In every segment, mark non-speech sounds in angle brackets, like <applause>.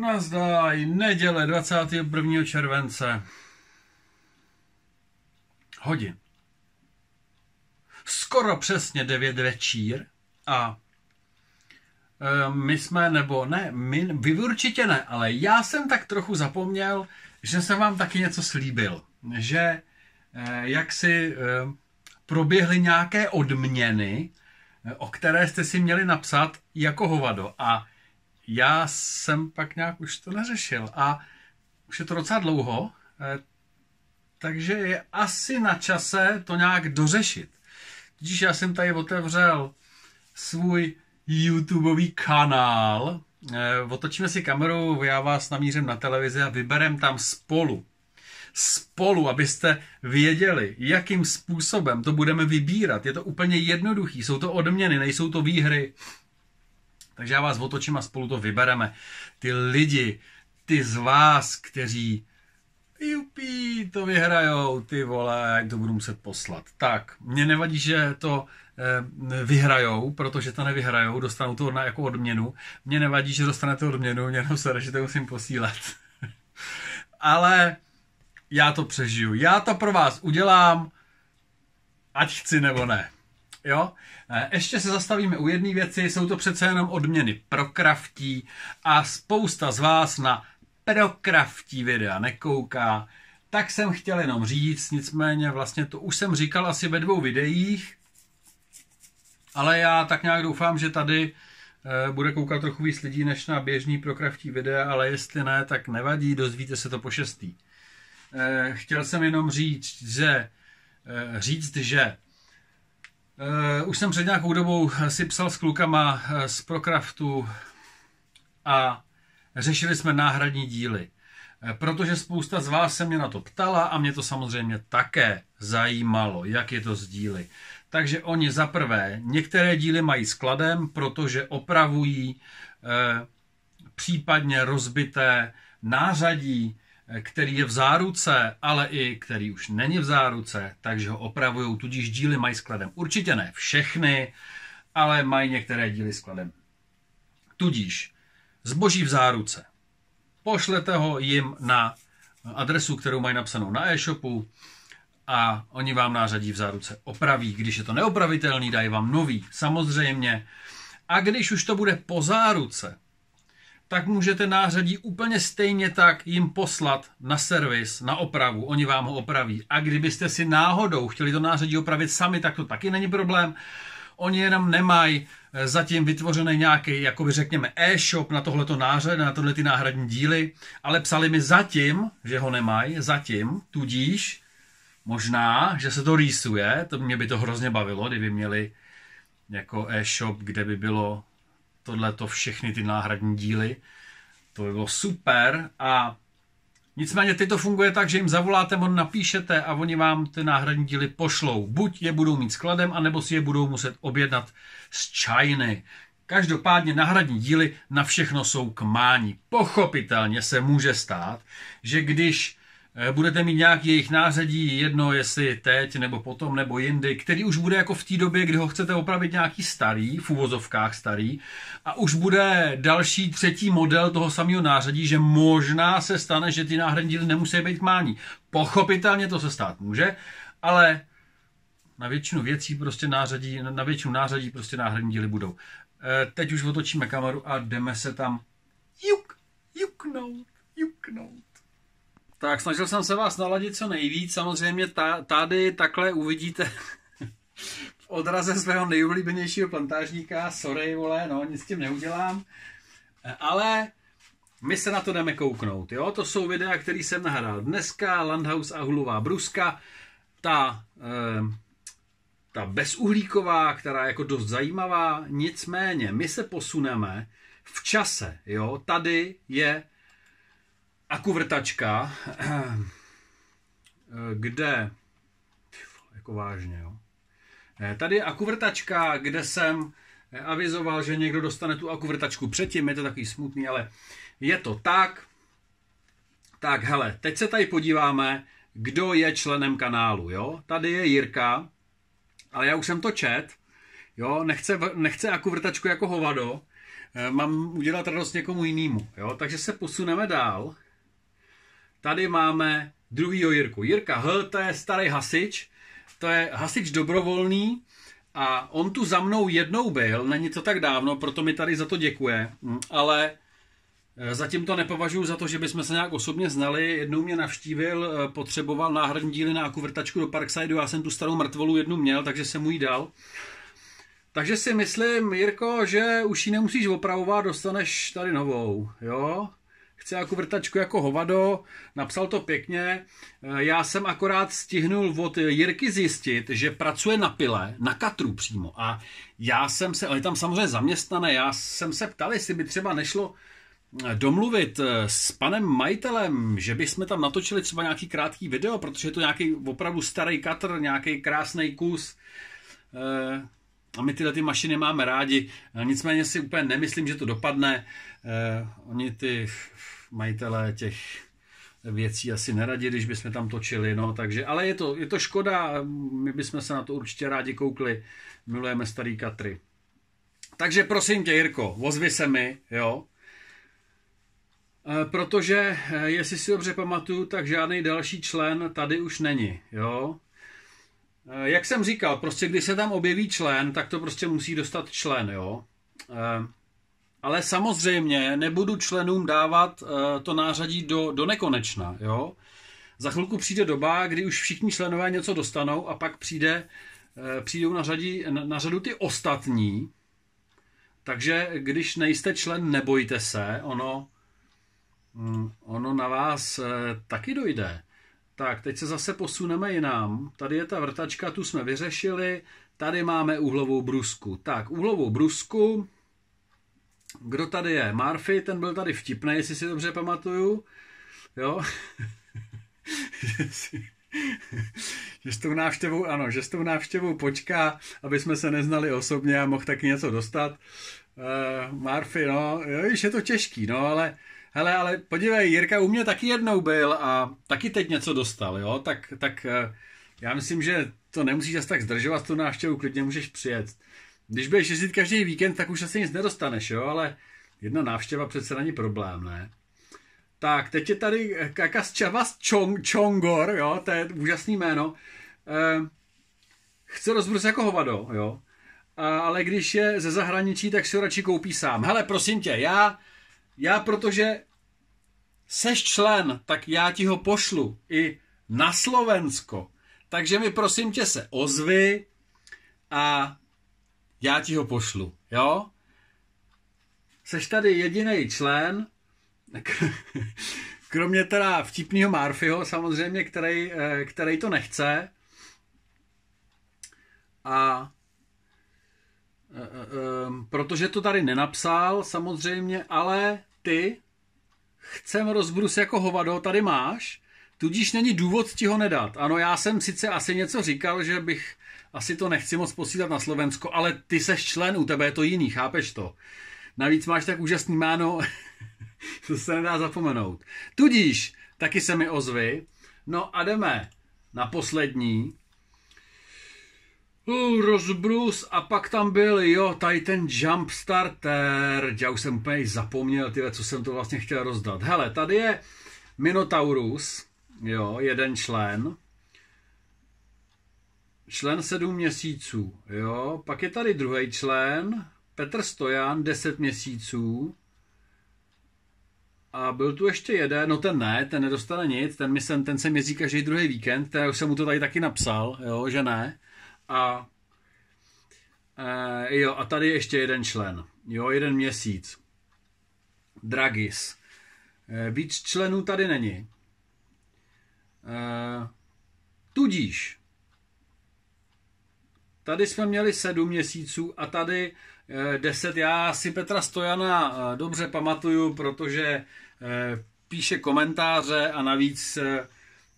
Nazdaj, neděle 21. července. Hodin. Skoro přesně 9 večír a e, my jsme, nebo ne, my, vy určitě ne, ale já jsem tak trochu zapomněl, že jsem vám taky něco slíbil. Že e, jak si e, proběhly nějaké odměny, e, o které jste si měli napsat jako hovado. A já jsem pak nějak už to neřešil a už je to docela dlouho, eh, takže je asi na čase to nějak dořešit. Tudíž já jsem tady otevřel svůj YouTubeový kanál. Eh, otočíme si kameru, já vás namířím na televizi a vyberem tam spolu. Spolu, abyste věděli, jakým způsobem to budeme vybírat. Je to úplně jednoduchý, jsou to odměny, nejsou to výhry. Takže já vás otočím a spolu to vybereme. Ty lidi, ty z vás, kteří jupí, to vyhrajou, ty vole, já to budu muset poslat. Tak, mě nevadí, že to eh, vyhrajou, protože to nevyhrajou, dostanou to na jako odměnu. Mě nevadí, že dostanete odměnu, mě jenom se že to musím posílat. <laughs> Ale já to přežiju. Já to pro vás udělám, ať chci nebo ne. Jo? Eh, ještě se zastavíme u jedné věci, jsou to přece jenom odměny pro kraftí a spousta z vás na pro kraftí videa nekouká. Tak jsem chtěl jenom říct, nicméně vlastně to už jsem říkal asi ve dvou videích, ale já tak nějak doufám, že tady eh, bude koukat trochu víc lidí než na běžný kraftí videa, ale jestli ne, tak nevadí, dozvíte se to po šestý. Eh, chtěl jsem jenom říct, že říct, že Uh, už jsem před nějakou dobou si psal s klukama eh, z Procraftu a řešili jsme náhradní díly. Eh, protože spousta z vás se mě na to ptala a mě to samozřejmě také zajímalo, jak je to s díly. Takže oni za prvé, některé díly mají skladem, protože opravují eh, případně rozbité nářadí který je v záruce, ale i který už není v záruce, takže ho opravují, tudíž díly mají skladem. Určitě ne všechny, ale mají některé díly skladem. Tudíž zboží v záruce. Pošlete ho jim na adresu, kterou mají napsanou na e-shopu a oni vám nářadí v záruce opraví. Když je to neopravitelný, dají vám nový, samozřejmě. A když už to bude po záruce, tak můžete nářadí úplně stejně tak jim poslat na servis, na opravu, oni vám ho opraví. A kdybyste si náhodou chtěli to nářadí opravit sami, tak to taky není problém. Oni jenom nemají e, zatím vytvořený nějaký, by řekněme, e-shop na tohleto nářad, na tohle ty náhradní díly, ale psali mi zatím, že ho nemají, zatím, tudíž možná, že se to rýsuje, to mě by to hrozně bavilo, kdyby měli jako e-shop, kde by bylo tohle to všechny ty náhradní díly. To by bylo super a Nicméně teď to funguje tak, že jim zavoláte, on napíšete a oni vám ty náhradní díly pošlou. Buď je budou mít skladem, anebo si je budou muset objednat z Čajny. Každopádně náhradní díly na všechno jsou k mání. Pochopitelně se může stát, že když Eh, budete mít nějaký jejich nářadí, jedno jestli teď nebo potom nebo jindy, který už bude jako v té době, kdy ho chcete opravit nějaký starý, v uvozovkách starý, a už bude další třetí model toho samého nářadí, že možná se stane, že ty náhradní díly nemusí být mání. Pochopitelně to se stát může, ale na většinu věcí prostě nářadí, na většinu nářadí prostě náhradní díly budou. Eh, teď už otočíme kameru a jdeme se tam juk, juknout, juknout. Tak snažil jsem se vás naladit co nejvíc. Samozřejmě tady takhle uvidíte <laughs> v odraze svého nejoblíbenějšího plantážníka. Sorry, vole, no, nic s tím neudělám. Ale my se na to jdeme kouknout. Jo? To jsou videa, které jsem nahrál dneska. Landhaus a hulová bruska. Ta, eh, ta bezuhlíková, která je jako dost zajímavá. Nicméně, my se posuneme v čase. Jo? Tady je akuvrtačka, <clears throat> kde, jako vážně, jo. Eh, tady je akuvrtačka, kde jsem eh, avizoval, že někdo dostane tu akuvrtačku předtím, je to takový smutný, ale je to tak. Tak hele, teď se tady podíváme, kdo je členem kanálu, jo. Tady je Jirka, ale já už jsem to čet, jo, nechce, nechce akuvrtačku jako hovado, eh, mám udělat radost někomu jinému, jo, takže se posuneme dál tady máme druhýho Jirku. Jirka H, to je starý hasič, to je hasič dobrovolný a on tu za mnou jednou byl, není to tak dávno, proto mi tady za to děkuje, hm, ale eh, zatím to nepovažuji za to, že bychom se nějak osobně znali. Jednou mě navštívil, eh, potřeboval náhradní díly na akuvrtačku do Parkside, já jsem tu starou mrtvolu jednu měl, takže jsem mu ji dal. Takže si myslím, Jirko, že už ji nemusíš opravovat, dostaneš tady novou, jo? chce jako vrtačku jako hovado, napsal to pěkně. Eh, já jsem akorát stihnul od Jirky zjistit, že pracuje na pile, na katru přímo. A já jsem se, ale tam samozřejmě zaměstnané, já jsem se ptal, jestli by třeba nešlo eh, domluvit eh, s panem majitelem, že bychom tam natočili třeba nějaký krátký video, protože je to nějaký opravdu starý katr, nějaký krásný kus. A my tyhle ty mašiny máme rádi, nicméně si úplně nemyslím, že to dopadne. Oni ty majitelé těch věcí asi neradi, když bychom tam točili, no, takže, ale je to, je to škoda, my bychom se na to určitě rádi koukli, milujeme starý Katry. Takže prosím tě, Jirko, ozvi se mi, jo, eh, Protože, eh, jestli si dobře pamatuju, tak žádný další člen tady už není, jo. Eh, jak jsem říkal, prostě když se tam objeví člen, tak to prostě musí dostat člen, jo ale samozřejmě nebudu členům dávat eh, to nářadí do, do nekonečna. Jo? Za chvilku přijde doba, kdy už všichni členové něco dostanou a pak přijde, eh, přijdou na, řadí, na řadu ty ostatní. Takže když nejste člen, nebojte se, ono, mm, ono na vás eh, taky dojde. Tak, teď se zase posuneme jinam. Tady je ta vrtačka, tu jsme vyřešili. Tady máme úhlovou brusku. Tak, úhlovou brusku kdo tady je? Murphy, ten byl tady vtipný, jestli si dobře pamatuju. Jo? <laughs> že s tou návštěvou, ano, že s tou návštěvou počká, aby jsme se neznali osobně a mohl taky něco dostat. Uh, Murphy, no, jo, je to těžký, no, ale hele, ale podívej, Jirka u mě taky jednou byl a taky teď něco dostal, jo, tak, tak uh, já myslím, že to nemusíš asi tak zdržovat tu návštěvu, klidně můžeš přijet když budeš jezdit každý víkend, tak už asi nic nedostaneš, jo, ale jedna návštěva přece není problém, ne? Tak, teď je tady eh, Kakas Čavas Chong, Chongor, jo, to je úžasný jméno. E, chce rozbrus jako hovado, jo. A, ale když je ze zahraničí, tak si ho radši koupí sám. Hele, prosím tě, já, já protože seš člen, tak já ti ho pošlu i na Slovensko. Takže mi prosím tě se ozvi a já ti ho pošlu, jo? Seš tady jediný člen, <laughs> kromě teda vtipného Marfyho samozřejmě, který, eh, který to nechce. A eh, eh, ehm, protože to tady nenapsal samozřejmě, ale ty chcem rozbrus jako hovado, tady máš, tudíž není důvod ti ho nedat. Ano, já jsem sice asi něco říkal, že bych asi to nechci moc posílat na Slovensko, ale ty seš člen, u tebe je to jiný, chápeš to? Navíc máš tak úžasný jméno, <laughs> to se nedá zapomenout. Tudíž, taky se mi ozvy. No a jdeme na poslední. Uh, rozbrus a pak tam byl, jo, tady ten Jumpstarter. Já už jsem úplně zapomněl, tyhle, co jsem to vlastně chtěl rozdat. Hele, tady je Minotaurus, jo, jeden člen člen 7 měsíců, jo. Pak je tady druhý člen, Petr Stojan, 10 měsíců. A byl tu ještě jeden, no ten ne, ten nedostane nic, ten, mi sem, ten se měří každý druhý víkend, já už jsem mu to tady taky napsal, jo, že ne. A e, jo, a tady ještě jeden člen, jo, jeden měsíc. Dragis. E, víc členů tady není. E, tudíž, Tady jsme měli sedm měsíců a tady eh, deset. Já si Petra Stojana eh, dobře pamatuju, protože eh, píše komentáře a navíc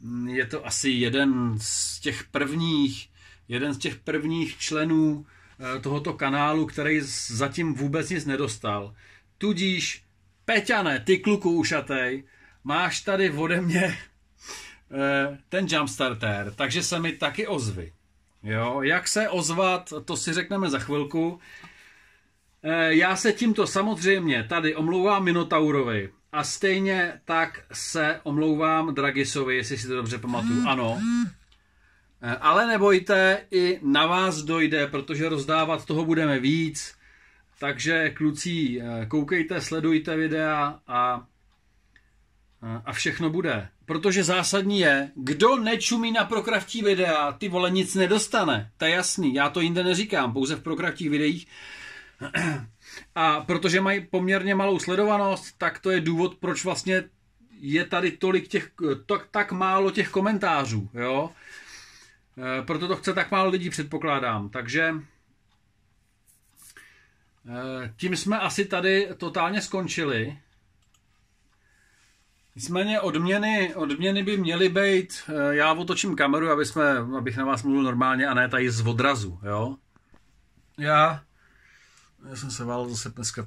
mm, je to asi jeden z těch prvních, jeden z těch prvních členů tohoto kanálu, který zatím vůbec nic nedostal. Tudíž, Peťane, ty kluku ušatej, máš tady ode mě ten Jumpstarter, takže se mi taky ozvy. Jo, jak se ozvat, to si řekneme za chvilku. Eh, já se tímto samozřejmě tady omlouvám Minotaurovi a stejně tak se omlouvám Dragisovi, jestli si to dobře pamatuju. Ano. Eh, ale nebojte, i na vás dojde, protože rozdávat toho budeme víc. Takže kluci, eh, koukejte, sledujte videa a, a všechno bude. Protože zásadní je, kdo nečumí na prokravčí videa, ty vole nic nedostane. To je jasný, já to jinde neříkám, pouze v prokravčích videích. <clears throat> A protože mají poměrně malou sledovanost, tak to je důvod, proč vlastně je tady tolik těch, tak, tak málo těch komentářů, jo. E, proto to chce tak málo lidí, předpokládám. Takže e, tím jsme asi tady totálně skončili. Nicméně odměny, odměny by měly být, eh, já otočím kameru, aby jsme, abych na vás mluvil normálně a ne tady z odrazu, jo? Já, já jsem se válel zase dneska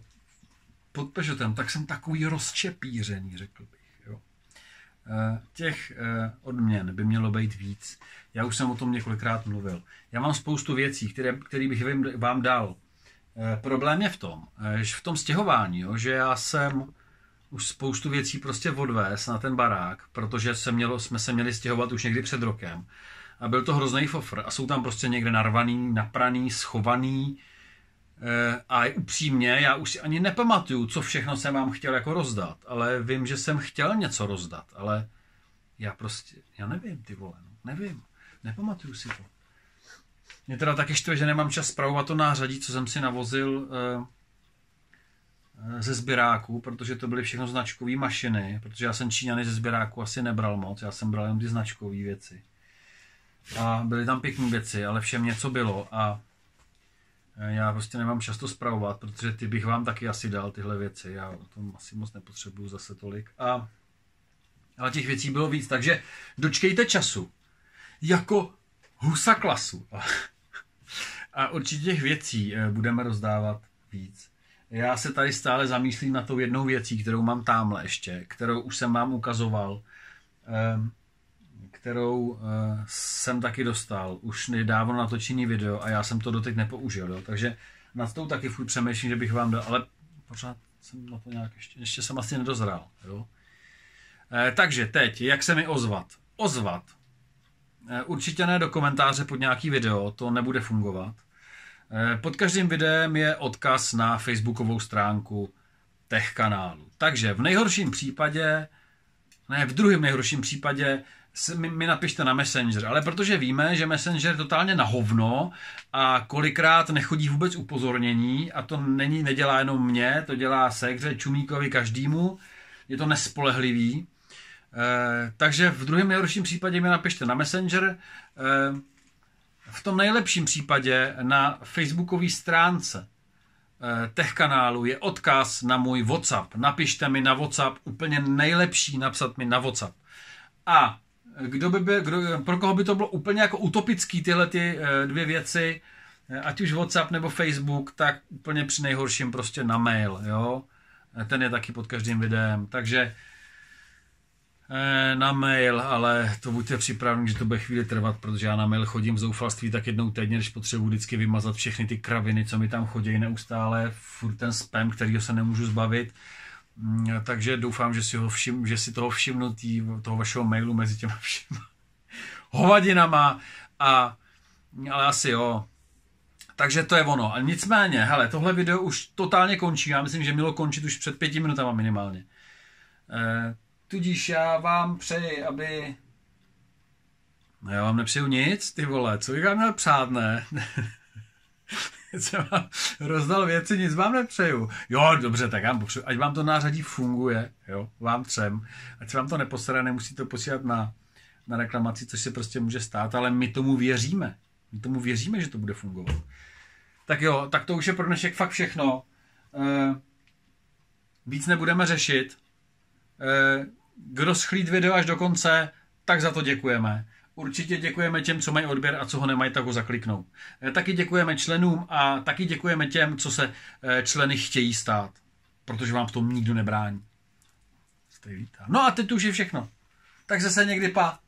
pod Peugeotem, tak jsem takový rozčepířený, řekl bych, jo? Eh, těch eh, odměn by mělo být víc. Já už jsem o tom několikrát mluvil. Já mám spoustu věcí, které, které bych vám dal. Problém je v tom, že v tom stěhování, jo, že já jsem už spoustu věcí prostě odvést na ten barák, protože se mělo, jsme se měli stěhovat už někdy před rokem. A byl to hrozný fofr. A jsou tam prostě někde narvaný, napraný, schovaný. E, a je upřímně, já už si ani nepamatuju, co všechno jsem vám chtěl jako rozdat, ale vím, že jsem chtěl něco rozdat, ale já prostě, já nevím, ty vole, no, nevím, nepamatuju si to. Mě teda taky štve, že nemám čas spravovat to nářadí, co jsem si navozil e, Eh, ze sběráků, protože to byly všechno značkové mašiny, protože já jsem Číňany ze sběráků asi nebral moc, já jsem bral jenom ty značkové věci. A byly tam pěkné věci, ale všem něco bylo a eh, já prostě nemám často zpravovat, protože ty bych vám taky asi dal tyhle věci, já o tom asi moc nepotřebuju zase tolik. A, ale těch věcí bylo víc, takže dočkejte času. Jako husa klasu. A, <laughs> a určitě těch věcí eh, budeme rozdávat víc. Já se tady stále zamýšlím na tou jednou věcí, kterou mám tamhle ještě, kterou už jsem vám ukazoval, ehm, kterou eh, jsem taky dostal. Už nedávno natočení video a já jsem to doteď nepoužil, jo? takže nad tou taky furt přemýšlím, že bych vám dal, ale pořád jsem na to nějak ještě, ještě jsem asi nedozrál. Jo? Eh, takže teď, jak se mi ozvat? Ozvat. Eh, určitě ne do komentáře pod nějaký video, to nebude fungovat Eh, pod každým videem je odkaz na facebookovou stránku tech kanálu. Takže v nejhorším případě, ne, v druhém nejhorším případě mi, mi napište na Messenger, ale protože víme, že Messenger je totálně na hovno a kolikrát nechodí vůbec upozornění a to není, nedělá jenom mě, to dělá sekře, Čumíkovi, každému, je to nespolehlivý. E, takže v druhém nejhorším případě mi napište na Messenger, e, v tom nejlepším případě na facebookové stránce eh, tech kanálu je odkaz na můj WhatsApp. Napište mi na WhatsApp, úplně nejlepší napsat mi na WhatsApp. A kdo by by kdo, pro koho by to bylo úplně jako utopický tyhle ty eh, dvě věci, eh, ať už WhatsApp nebo Facebook, tak úplně při nejhorším prostě na mail, jo. Ten je taky pod každým videem. Takže Eh, na mail, ale to buďte připraveni, že to bude chvíli trvat, protože já na mail chodím v zoufalství tak jednou týdně, když potřebuji vždycky vymazat všechny ty kraviny, co mi tam chodí neustále, furt ten spam, kterýho se nemůžu zbavit. Mm, takže doufám, že si, ho všim, že si toho všimnu, tý, toho vašeho mailu mezi těma <laughs> všema hovadinama a ale asi jo, takže to je ono. A nicméně, hele, tohle video už totálně končí. Já myslím, že mělo končit už před pěti minutama minimálně. Eh, Tudíž já vám přeji, aby... No já vám nepřeju nic, ty vole, co bych vám měl přát, ne? jsem <laughs> vám rozdal věci, nic vám nepřeju. Jo, dobře, tak vám popřeju. Ať vám to nářadí funguje, jo, vám třem. Ať se vám to neposere, nemusíte to posílat na, na reklamaci, což se prostě může stát, ale my tomu věříme. My tomu věříme, že to bude fungovat. Tak jo, tak to už je pro dnešek fakt všechno. E, víc nebudeme řešit. Eh, kdo schlíd video až do konce, tak za to děkujeme. Určitě děkujeme těm, co mají odběr a co ho nemají, tak ho zakliknou. Eh, taky děkujeme členům a taky děkujeme těm, co se eh, členy chtějí stát, protože vám v tom nikdo nebrání. No a teď už je všechno. Takže se někdy pa.